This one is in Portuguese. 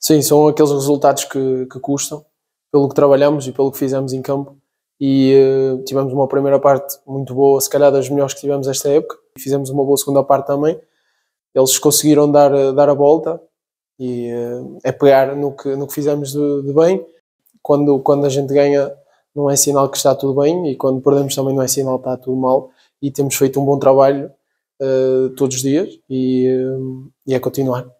Sim, são aqueles resultados que, que custam, pelo que trabalhamos e pelo que fizemos em campo. E uh, tivemos uma primeira parte muito boa, se calhar das melhores que tivemos esta época. Fizemos uma boa segunda parte também. Eles conseguiram dar, eh, dar a volta e uh, é pegar no que, no que fizemos de, de bem. Quando, quando a gente ganha, não é sinal que está tudo bem, e quando perdemos também não é sinal que está tudo mal. E temos feito um bom trabalho uh, todos os dias e, e é continuar.